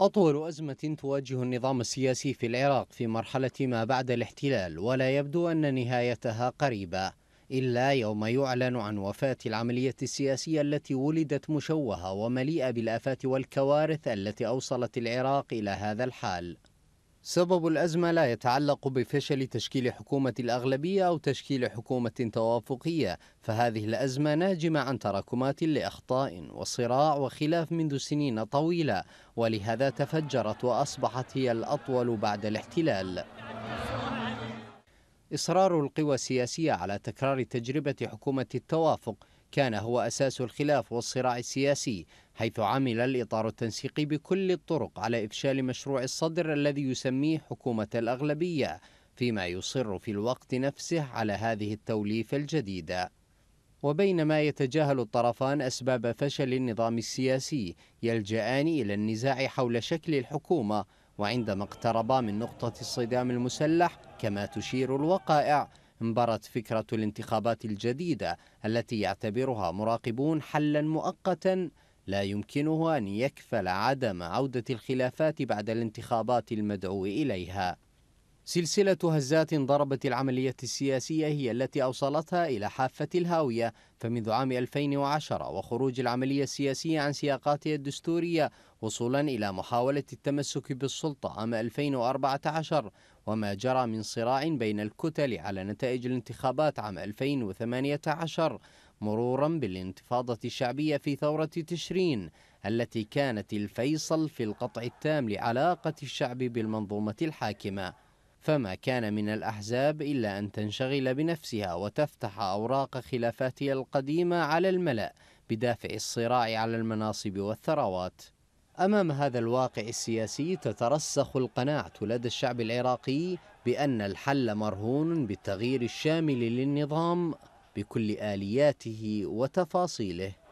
أطول أزمة تواجه النظام السياسي في العراق في مرحلة ما بعد الاحتلال ولا يبدو أن نهايتها قريبة إلا يوم يعلن عن وفاة العملية السياسية التي ولدت مشوهة ومليئة بالآفات والكوارث التي أوصلت العراق إلى هذا الحال سبب الأزمة لا يتعلق بفشل تشكيل حكومة الأغلبية أو تشكيل حكومة توافقية فهذه الأزمة ناجمة عن تراكمات لأخطاء وصراع وخلاف منذ سنين طويلة ولهذا تفجرت وأصبحت هي الأطول بعد الاحتلال إصرار القوى السياسية على تكرار تجربة حكومة التوافق كان هو أساس الخلاف والصراع السياسي حيث عمل الإطار التنسيقي بكل الطرق على إفشال مشروع الصدر الذي يسميه حكومة الأغلبية فيما يصر في الوقت نفسه على هذه التوليفة الجديدة وبينما يتجاهل الطرفان أسباب فشل النظام السياسي يلجأان إلى النزاع حول شكل الحكومة وعندما اقتربا من نقطة الصدام المسلح كما تشير الوقائع انبرت فكرة الانتخابات الجديدة التي يعتبرها مراقبون حلا مؤقتا لا يمكنه أن يكفل عدم عودة الخلافات بعد الانتخابات المدعو إليها سلسلة هزات ضربت العملية السياسية هي التي أوصلتها إلى حافة الهاوية فمنذ عام 2010 وخروج العملية السياسية عن سياقاتها الدستورية وصولا إلى محاولة التمسك بالسلطة عام 2014 وما جرى من صراع بين الكتل على نتائج الانتخابات عام 2018 مرورا بالانتفاضة الشعبية في ثورة تشرين التي كانت الفيصل في القطع التام لعلاقة الشعب بالمنظومة الحاكمة فما كان من الأحزاب إلا أن تنشغل بنفسها وتفتح أوراق خلافاتها القديمة على الملأ بدافع الصراع على المناصب والثروات أمام هذا الواقع السياسي تترسخ القناعة لدى الشعب العراقي بأن الحل مرهون بالتغيير الشامل للنظام بكل آلياته وتفاصيله